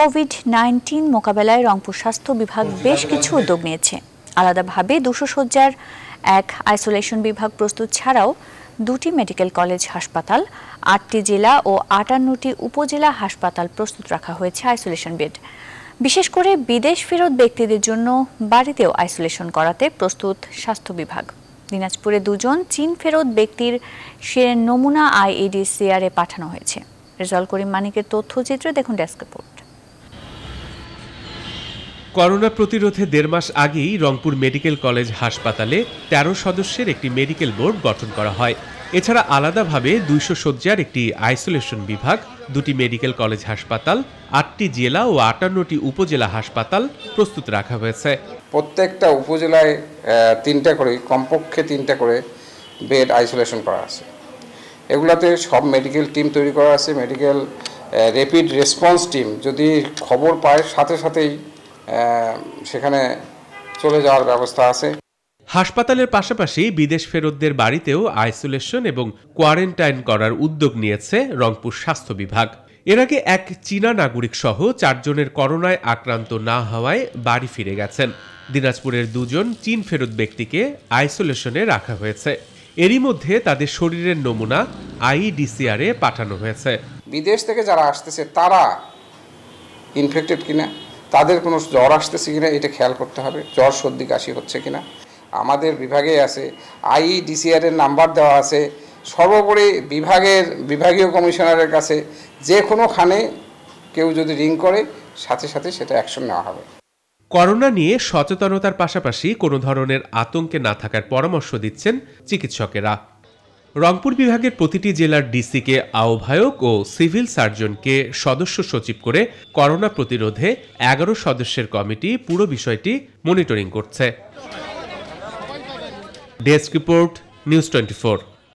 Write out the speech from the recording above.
Covid nineteen মোকাবেলায় রংপুর স্বাস্থ্য বিভাগ বেশ কিছু উদ্যোগ নিয়েছে আলাদাভাবে দুশো শয্যার এক আইসোলেশন বিভাগ প্রস্তুত ছাড়াও দুটি মেডিকেল কলেজ হাসপাতাল আটটি জেলা ও আটান্নটি উপজেলা হাসপাতাল প্রস্তুত রাখা হয়েছে আইসোলেশন বেড বিশেষ করে বিদেশ ফেরত ব্যক্তিদের জন্য বাড়িতেও আইসোলেশন করাতে প্রস্তুত স্বাস্থ্য বিভাগ দিনাজপুরে দুজন চীন ফেরত ব্যক্তির সে নমুনা আইএডিসিআরে পাঠানো হয়েছে রেজাল করিম মানিকের তথ্যচিত্রে দেখুন ডেস্ক রিপোর্ট করোনা প্রতিরোধে দেড় মাস আগেই রংপুর মেডিকেল কলেজ হাসপাতালে ১৩ সদস্যের একটি মেডিকেল বোর্ড গঠন করা হয় এছাড়া আলাদাভাবে দুইশো শয্যার একটি আইসোলেশন বিভাগ দুটি মেডিকেল কলেজ হাসপাতাল আটটি জেলা ও আটান্নটি উপজেলা হাসপাতাল প্রস্তুত রাখা হয়েছে প্রত্যেকটা উপজেলায় তিনটা করে কমপক্ষে তিনটা করে বেড আইসোলেশন করা আছে এগুলাতে সব মেডিকেল টিম তৈরি করা আছে মেডিকেল র্যাপিড রেসপন্স টিম যদি খবর পায় সাথে সাথেই সেখানে চলে যাওয়ার ব্যবস্থা আছে হাসপাতালের পাশাপাশি বিদেশ ফেরতদের বাড়িতেও আইসোলেশন এবং কোয়ারেন্টাইন করার উদ্যোগ নিয়েছে রংপুর স্বাস্থ্য বিভাগ এর আগে এক চীনা নাগরিক সহ চারজনের করোনায় আক্রান্ত না হওয়ায় বাড়ি ফিরে গেছেন দিনাজপুরের দুজন চীন ফেরত ব্যক্তিকে আইসোলেশনে রাখা হয়েছে এরই মধ্যে তাদের শরীরের নমুনা আইডিসিআরে পাঠানো হয়েছে বিদেশ থেকে যারা আসতেছে তারা ইনফেক্টেড কিনা তাদের কোনো জ্বর আসতেছে কিনা এটা খেয়াল করতে হবে জ্বর সর্দি কাশি হচ্ছে কিনা আমাদের বিভাগে আছে ডিসিআর এর নাম্বার দেওয়া আছে সর্বোপরি বিভাগের বিভাগীয় কমিশনারের কাছে যে কোনোখানে কেউ যদি রিং করে সাথে সাথে সেটা অ্যাকশন নেওয়া হবে করোনা নিয়ে সচেতনতার পাশাপাশি কোনো ধরনের আতঙ্কে না থাকার পরামর্শ দিচ্ছেন চিকিৎসকেরা রংপুর বিভাগের প্রতিটি জেলার ডিসিকে আহ্বায়ক ও সিভিল সার্জনকে সদস্য সচিব করে করোনা প্রতিরোধে এগারো সদস্যের কমিটি পুরো বিষয়টি মনিটরিং করছে desk report news twenty four